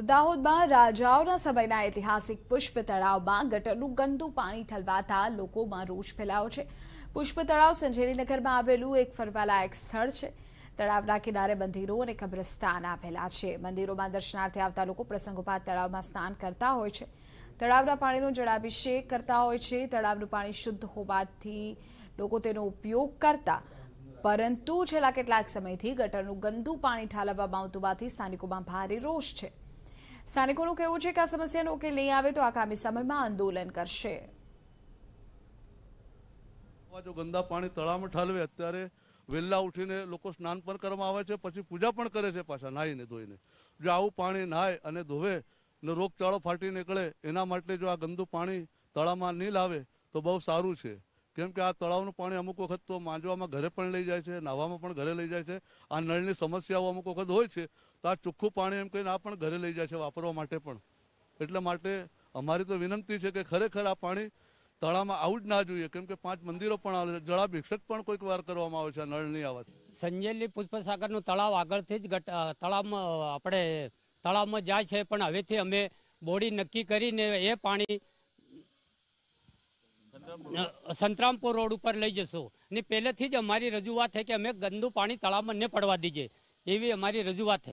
તો દાહોદમાં રાજાઓના સમયના ઐતિહાસિક પુષ્પ તળાવમાં ગટરનું ગંદુ પાણી ઠલવાતા લોકોમાં રોષ ફેલાયો છે પુષ્પ તળાવ સંજેલીનગરમાં આવેલું એક ફરવાલાયક સ્થળ છે તળાવના કિનારે મંદિરો અને કબ્રસ્તાન આવેલા છે મંદિરોમાં દર્શનાર્થે આવતા લોકો પ્રસંગોપાત તળાવમાં સ્નાન કરતા હોય છે તળાવના પાણીનો જળાભિષેક કરતા હોય છે તળાવનું પાણી શુદ્ધ હોવાથી લોકો તેનો ઉપયોગ કરતા પરંતુ છેલ્લા કેટલાક સમયથી ગટરનું ગંદુ પાણી ઠાલવવામાં આવતું હોવાથી સ્થાનિકોમાં ભારે રોષ છે સ્થાનિકોનું કહેવું છે કે આ સમસ્યાનો ઉકેલ નહીં આવે તો આગામી સમયમાં આંદોલન કરશે જો ગંદા પાણી તળાવમાં ઠાલવે અત્યારે વહેલા ઉઠીને લોકો સ્નાન પણ કરવામાં આવે છે પછી પૂજા પણ કરે છે પાછા નાહીને ધોઈને જો આવું પાણી નાય અને ધોવે ને રોગચાળો ફાટી નીકળે એના માટે જો આ ગંદુ પાણી તળાવમાં નહીં લાવે તો બહુ સારું છે કેમ કે આ તળાવનું પાણી અમુક વખત તો માંજવામાં ઘરે પણ લઈ જાય છે નાહવામાં પણ ઘરે લઈ જાય છે આ નળની સમસ્યાઓ અમુક વખત હોય છે તો આ ચોખ્ખું પાણી એમ કહીને આ પણ ઘરે લઈ જાય છે વાપરવા માટે પણ એટલા માટે અમારી તો વિનંતી છે કે ખરેખર આ પાણી તળાવમાં આવું જ ના જોઈએ કેમ કે પાંચ મંદિરો પણ આવે છે જળાભિક્ષક પણ કોઈક વાર કરવામાં આવે છે નળની આવવાથી સંજેલી પુષ્પસાગરનું તળાવ આગળથી જ તળાવમાં આપણે તળાવમાં જાય છે પણ હવેથી અમે બોડી નક્કી કરીને એ પાણી સંતરામપુર રોડ ઉપર લઈ જશો ને પહેલેથી જ અમારી રજૂઆત છે કે અમે ગંદુ પાણી તળાવમાં ન પડવા દીજે એવી અમારી રજૂઆત છે